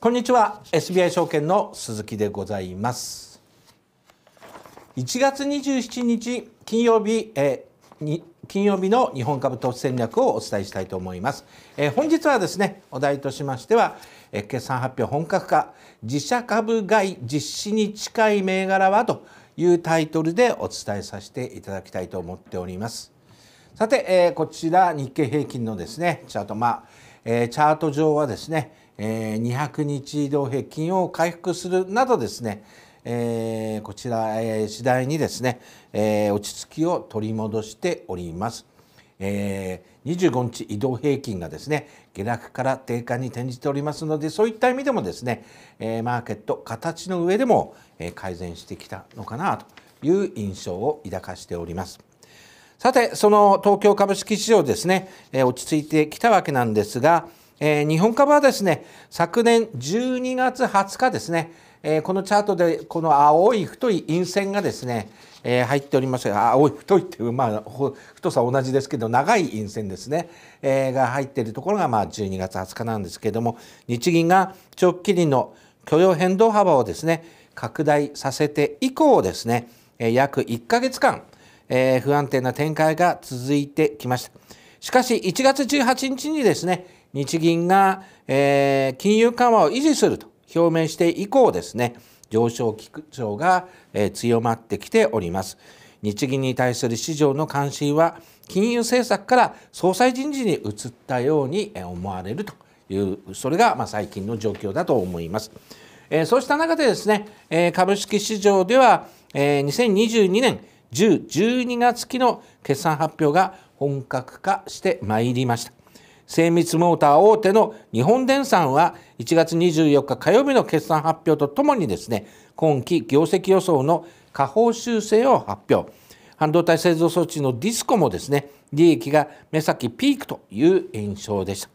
こんにちは SBI 証券の鈴木でございます1月27日金曜日、えに金曜日の日本株投資戦略をお伝えしたいと思います、えー、本日はですねお題としましては、えー、決算発表本格化自社株買い実施に近い銘柄はというタイトルでお伝えさせていただきたいと思っておりますさて、えー、こちら日経平均のですねチャートまあ、えー、チャート上はですねえ200日移動平均を回復するなどですね、えこちら、え次第にですね、え落ち着きを取り戻しております。え25日移動平均がですね下落から低下に転じておりますのでそういった意味でもですね、えマーケット形の上でも、え改善してきたのかなという印象を抱かしております。さてその東京株式市場ですね、え落ち着いてきたわけなんですが、えー、日本株はですね、昨年12月20日ですね、えー、このチャートでこの青い太い陰線がですね、えー、入っておりますが青い太いっていう、まあ、太さ同じですけど長い陰線ですね、えー、が入っているところが、まあ、12月20日なんですけれども日銀が長期金利の許容変動幅をですね拡大させて以降ですね、えー、約1か月間、えー、不安定な展開が続いてきました。しかし1月18日にですね日銀が、えー、金融緩和を維持すると表明して以降ですね上昇基調が、えー、強まってきております。日銀に対する市場の関心は金融政策から総裁人事に移ったように思われるというそれがまあ最近の状況だと思います。えー、そうした中でですね、え株式市場では、え2022年10、12月期の決算発表が本格化してまいりました。精密モーター大手の日本電産は1月24日火曜日の決算発表とともにですね今期業績予想の下方修正を発表半導体製造装置のディスコもですね利益が目先ピークという印象でした、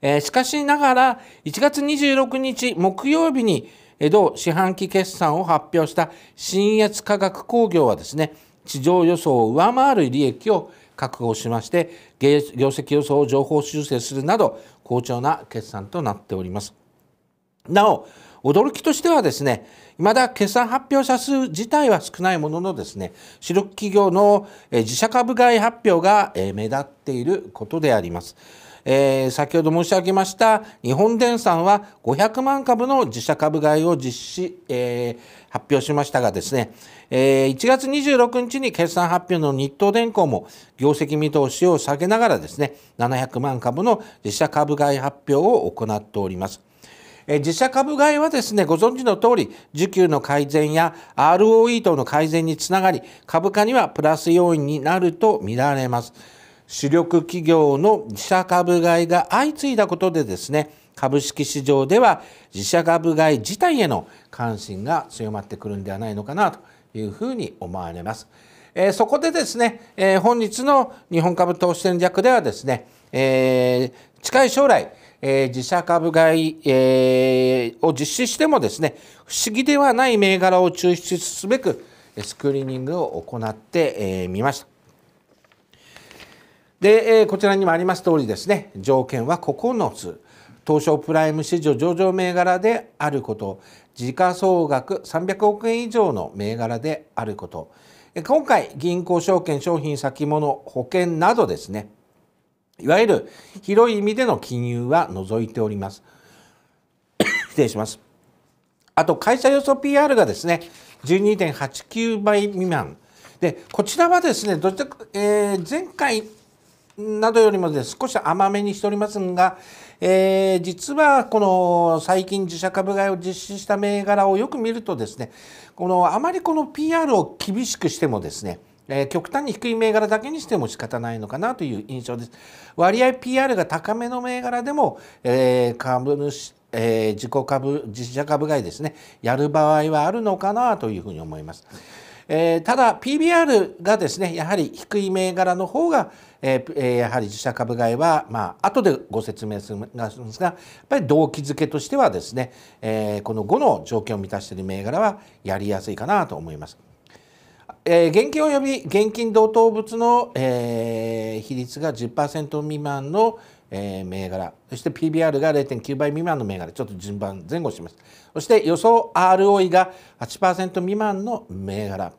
えー、しかしながら1月26日木曜日に同四半期決算を発表した信越化学工業はですね地上予想を上回る利益を確保しまして業績予想を情報修正するなど好調な決算となっておりますなお驚きとしてはですね、未だ決算発表者数自体は少ないもののですね、主力企業の自社株買い発表が目立っていることであります。えー、先ほど申し上げました日本電産は500万株の自社株買いを実施、えー、発表しましたがですね、えー、1月26日に決算発表の日東電工も業績見通しを下げながらですね700万株の自社株買い発表を行っております。自社株買いはですねご存知の通り需給の改善や ROE 等の改善につながり株価にはプラス要因になると見られます。主力企業の自社株買いが相次いだことでですね株式市場では自社株買い自体への関心が強まってくるんではないのかなというふうに思われます。えー、そこでですね、えー、本日の日本株投資戦略ではですね、えー、近い将来、え自社株買い、えを実施してもですね、不思議ではない銘柄を抽出すべく、スクリーニングを行ってみました。で、えー、こちらにもあります通りですね条件は9つ東証プライム市場上場銘柄であること時価総額300億円以上の銘柄であること今回銀行証券商品先物保険などですねいわゆる広い意味での金融は除いております 失礼しますあと会社予想 PR がですね12.89倍未満でこちらはですねどちら、えー、前回などよりもです、少し甘めにしておりますが、えー、実はこの最近自社株買いを実施した銘柄をよく見るとですねこのあまりこの PR を厳しくしてもですね極端に低い銘柄だけにしても仕方ないのかなという印象です。割合 PR が高めの銘柄でも、えー、株主えー、自己株自社株買いですねやる場合はあるのかなというふうに思います。えー、ただ PBR がですねやはり低い銘柄の方が、えー、やはり自社株買いはまあ後でご説明するんですがやっぱり動機づけとしてはですね、えー、この5の条件を満たしている銘柄はやりやすいかなと思います。えー、現金及び現金同等物の、えー、比率が10%未満の、えー、銘柄そして PBR が0.9倍未満の銘柄ちょっと順番前後しますそして予想 ROE が8%未満の銘柄、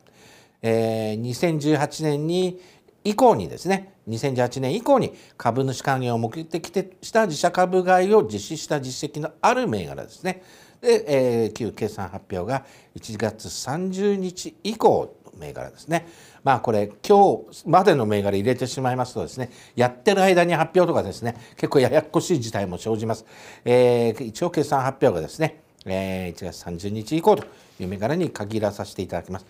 えー、2018年に以降にですね2018年以降に株主還元を目的とした自社株買いを実施した実績のある銘柄ですねで、えー、旧決算発表が1月30日以降銘柄ですねまあこれ今日までの銘柄入れてしまいますとですねやってる間に発表とかですね結構ややこしい事態も生じます、えー、一応決算発表がですね、えー、1月30日以降という銘柄に限らさせていただきます、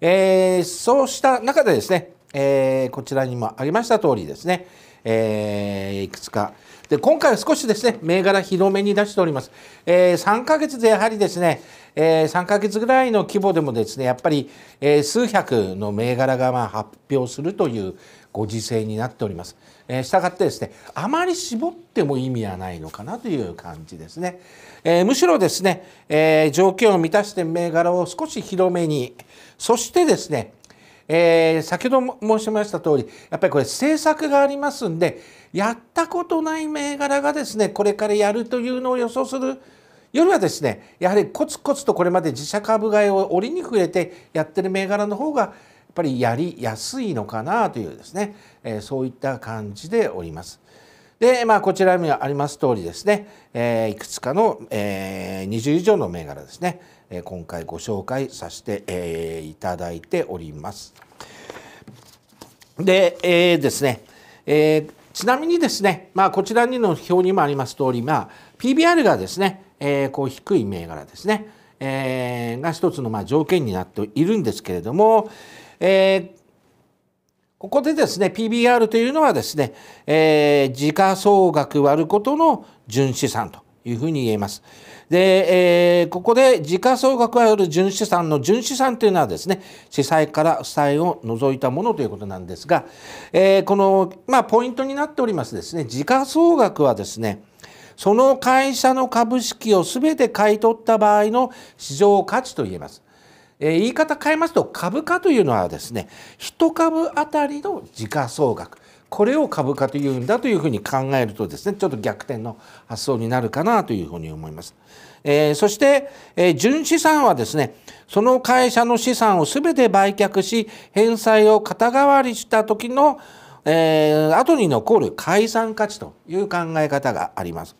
えー、そうした中でですね、えー、こちらにもありました通りですねえー、いくつか。で今回は少しですね銘柄広めに出しております、えー、3ヶ月でやはりですね、えー、3ヶ月ぐらいの規模でもですねやっぱり、えー、数百の銘柄がま発表するというご時世になっております、えー、したがってですねあまり絞っても意味はないのかなという感じですね、えむしろですね、え条件を満たして銘柄を少し広めにそしてですねえー、先ほど申しました通りやっぱりこれ政策がありますんでやったことない銘柄がですねこれからやるというのを予想するよりはですねやはりコツコツとこれまで自社株買いを折に触れてやってる銘柄の方がやっぱりやりやすいのかなというですね、えー、そういった感じでおります。で、まあ、こちらにあります通りですね、えー、いくつかの、えー、20以上の銘柄ですね、えー、今回ご紹介させて、えー、いただいております。で、えー、ですね、えー、ちなみにですね、まあ、こちらにの表にもあります通り、まあ、PBR がですね、えー、こう低い銘柄ですね、えー、が一つのまあ条件になっているんですけれども、えー、ここでですね PBR というのはですね、えー、時価総額割ることの純資産というふうに言えます。で、えー、ここで時価総額割る純資産の純資産というのはですね資債から負債を除いたものということなんですが、えー、この、まあ、ポイントになっておりますですね時価総額はですねその会社の株式を全て買い取った場合の市場価値と言えます。え言い方変えますと株価というのはですね1株当たりの時価総額これを株価というんだというふうに考えるとですねちょっと逆転の発想になるかなというふうに思います。えー、そして、えー、純資産はですねその会社の資産を全て売却し返済を肩代わりした時の、えー、後に残る解散価値という考え方があります。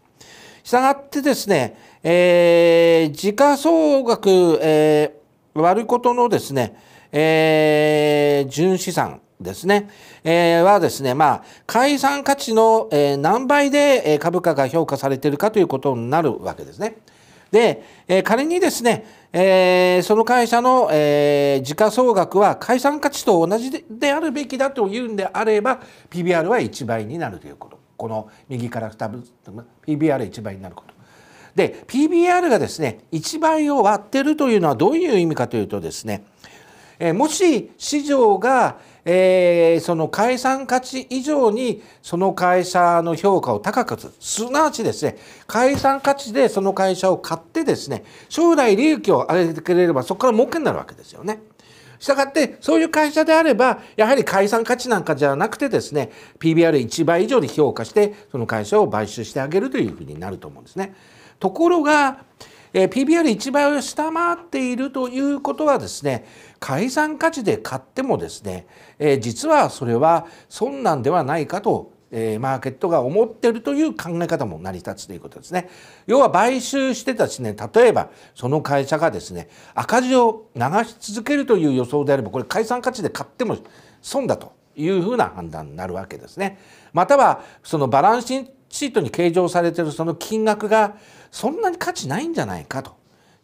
したがってですね、えー、時価総額、えー割ることのですね、えー、純資産ですね、えー、はですね、まあ、解散価値の、えー、何倍で株価が評価されているかということになるわけですね。で、えー、仮にですね、えー、その会社の、えー、時価総額は解散価値と同じであるべきだというんであれば PBR は1倍になるということこの右から2つ PBR1 倍になることで PBR がですね1倍を割ってるというのはどういう意味かというとですねえもし市場が、えー、その解散価値以上にその会社の評価を高くすなわちですね解散価値でその会社を買ってですね将来利益を上げてくれればそこから儲けになるわけですよね。したがってそういう会社であればやはり解散価値なんかじゃなくてですね PBR1 倍以上に評価してその会社を買収してあげるというふうになると思うんですね。ところが、えー、PBR1 倍を下回っているということはですね解散価値で買ってもですね、えー、実はそれは損なんではないかと、えー、マーケットが思ってるという考え方も成り立つということですね。要は買収してたしね例えばその会社がですね赤字を流し続けるという予想であればこれ解散価値で買っても損だというふうな判断になるわけですね。またはそのバランスシートに計上されているその金額がそんなに価値ないんじゃないかと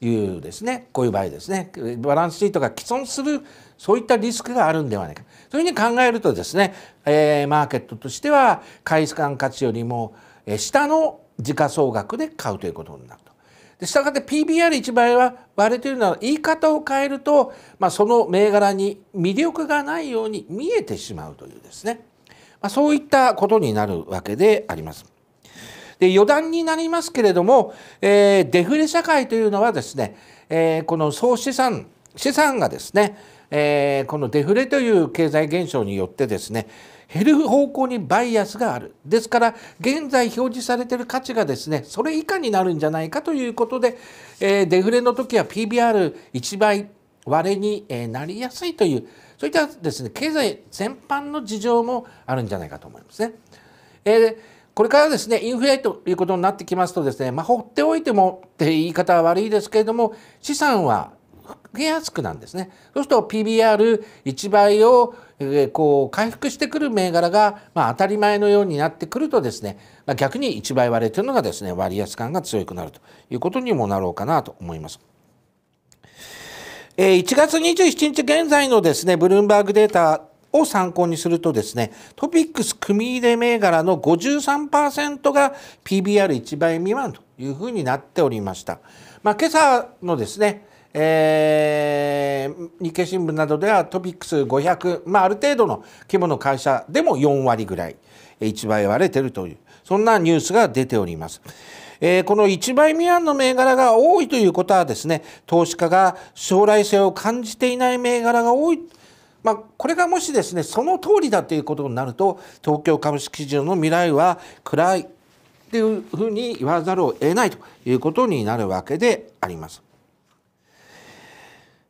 いうですねこういう場合ですねバランスシートが毀損するそういったリスクがあるんではないかそういうふうに考えるとですね、えー、マーケットとしては買い価値よりも下の時価総額で買うということになると。でしたがって PBR1 倍は割れているのは言い方を変えると、まあ、その銘柄に魅力がないように見えてしまうというですね、まあ、そういったことになるわけであります。で余談になりますけれども、えー、デフレ社会というのはですね、えー、この総資産資産がですね、えー、このデフレという経済現象によってですね減る方向にバイアスがあるですから現在表示されている価値がですねそれ以下になるんじゃないかということで、えー、デフレの時は PBR1 倍割れになりやすいというそういったですね経済全般の事情もあるんじゃないかと思いますね。えーこれからですねインフレということになってきますとですね、まあ、放っておいてもって言い方は悪いですけれども資産は増えやすくなんですね。そうすると PBR1 倍を、えこう回復してくる銘柄が、まあ、当たり前のようになってくるとですね、逆に1倍割れというのがですね割安感が強くなるということにもなろうかなと思います。え1月27日現在のですねブルームバーグデータを参考にするとですね、トピックス組入れ銘柄の53%が PBR1 倍未満というふうになっておりました。まあ、今朝のですね、えー、日経新聞などではトピックス500、まあ、ある程度の規模の会社でも4割ぐらい1倍割れてるというそんなニュースが出ております。えー、この1倍未満の銘柄が多いということはですね投資家が将来性を感じていない銘柄が多いまあ、これがもしですねその通りだということになると東京株式市場の未来は暗いっていうふうに言わざるを得ないということになるわけであります。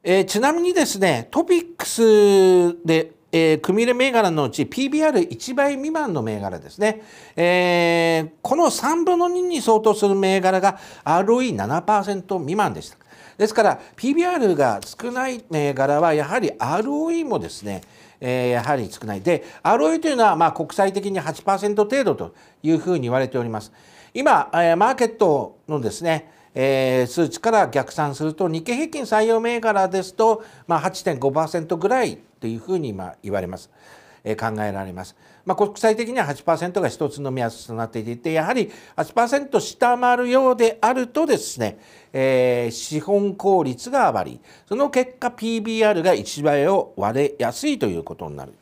えー、ちなみにですねトピックスでえー、組入れ銘柄のうち PBR1 倍未満の銘柄ですね、えー、この3分の2に相当する銘柄が ROE7% 未満でした。ですから PBR が少ない銘柄はやはり ROE もですねえー、やはり少ない。で、ROE というのはまあ国際的に8%程度というふうに言われております。今、えー、マーケットのですね、えー、数値から逆算すると日経平均採用銘柄ですと、まあ、8.5%ぐらいというふうにあ、言われます、えー、考えられます。まあ、国際的には8%が一つの目安となっていてやはり8%下回るようであるとですね、えー、資本効率が上がりその結果 PBR が1倍を割れやすいということになる。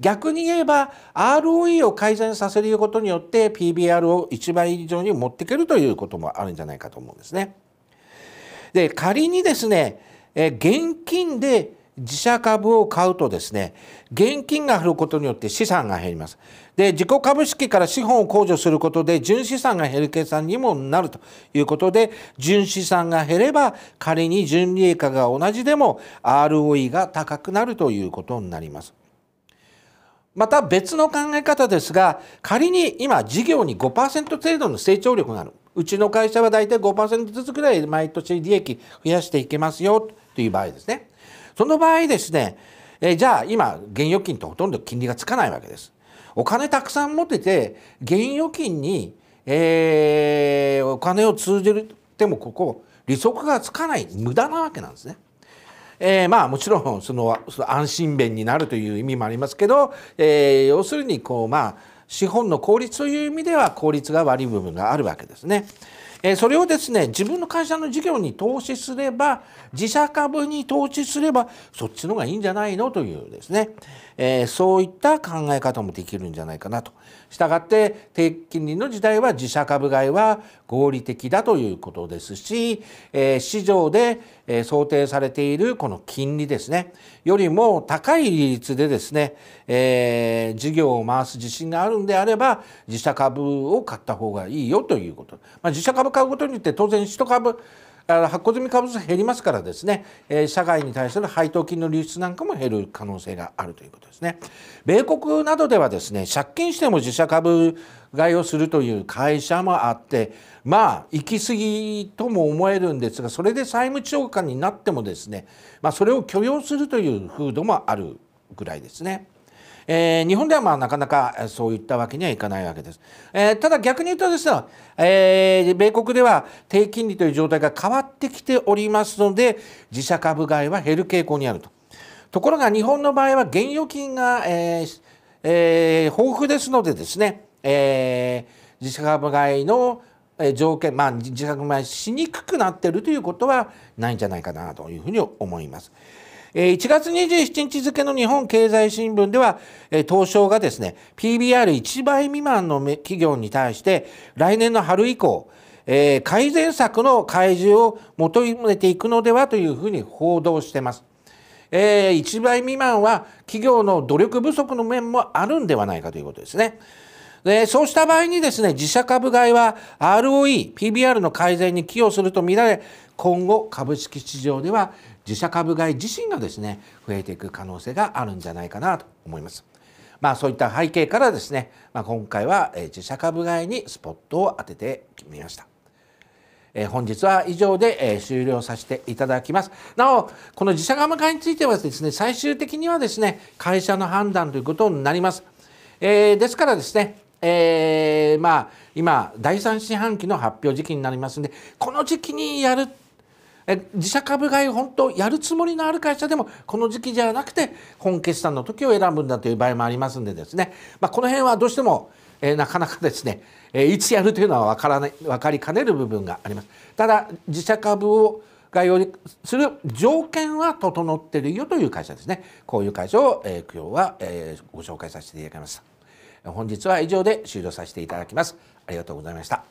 逆に言えば ROE を改善させることによって PBR を1倍以上に持っていけるということもあるんじゃないかと思うんですね。で仮にですね現金で自社株を買うとですね、現金が減ることによって資産が減ります。で、自己株式から資本を控除することで、純資産が減る計算にもなるということで、純資産が減れば、仮に純利益化が同じでも、ROE が高くなるということになります。また別の考え方ですが、仮に今事業に5%程度の成長力がある。うちの会社は大体5%ずつくらい毎年利益増やしていけますよという場合ですね。その場合ですね、えじゃあ今現預金とほとんど金利がつかないわけです。お金たくさん持ってて現預金に、えー、お金を通じるでもここ利息がつかない無駄なわけなんですね。えー、まあもちろんその安心弁になるという意味もありますけど、えー、要するにこうまあ資本の効率という意味では効率が悪い部分があるわけですね。えそれをですね自分の会社の事業に投資すれば自社株に投資すればそっちの方がいいんじゃないのというですね、えそういった考え方もできるんじゃないかなと。したがって低金利の時代は自社株買いは合理的だということですし、え市場で、え想定されているこの金利ですねよりも高い利率でですね、えー、事業を回す自信があるんであれば自社株を買った方がいいよということ、まあ、自社株買うことによって当然1株発行済み株数減りますからですね、え社外に対する配当金の流出なんかも減る可能性があるということですね。米国などではですね借金しても自社株買いをするという会社もあってまあ行き過ぎとも思えるんですがそれで債務超過になってもですね、まあ、それを許容するという風土もあるぐらいですね。えー、日本ではまあなかなかそういったわけにはいかないわけです。えー、ただ逆に言うとですね、えー、米国では低金利という状態が変わってきておりますので自社株買いは減る傾向にあると。ところが日本の場合は現預金が、えーえー、豊富ですのでですね、えー、自社株買いの条件、まあ、自買いしにくくなっているということはないんじゃないかなというふうに思います。1月27日付の日本経済新聞では、東証がですね、PBR1 倍未満の企業に対して、来年の春以降、改善策の開示を求めていくのではというふうに報道しています。えー、1倍未満は企業の努力不足の面もあるんではないかということですね。でそうした場合にですね、自社株買いは ROE、PBR の改善に寄与するとみられ、今後株式市場では自社株買い自身がですね増えていく可能性があるんじゃないかなと思います。まあ、そういった背景からですね、まあ、今回は自社株買いにスポットを当ててみました。え本日は以上で、え終了させていただきます。なお、この自社株買いについてはですね、最終的にはですね、会社の判断ということになります。えー、ですからですね、えー、まあ、今、第3四半期の発表時期になりますんで、この時期にやる自社株買い本当やるつもりのある会社でもこの時期じゃなくて本決算の時を選ぶんだという場合もありますんでですね、まあ、この辺はどうしても、えー、なかなかですね、えー、いつやるというのは分からない分かりかねる部分があります。ただ自社株を概要にする条件は整ってるよという会社ですねこういう会社を、えー、今日は、えー、ご紹介させていただきました本日は以上で終了させていただきますありがとうございました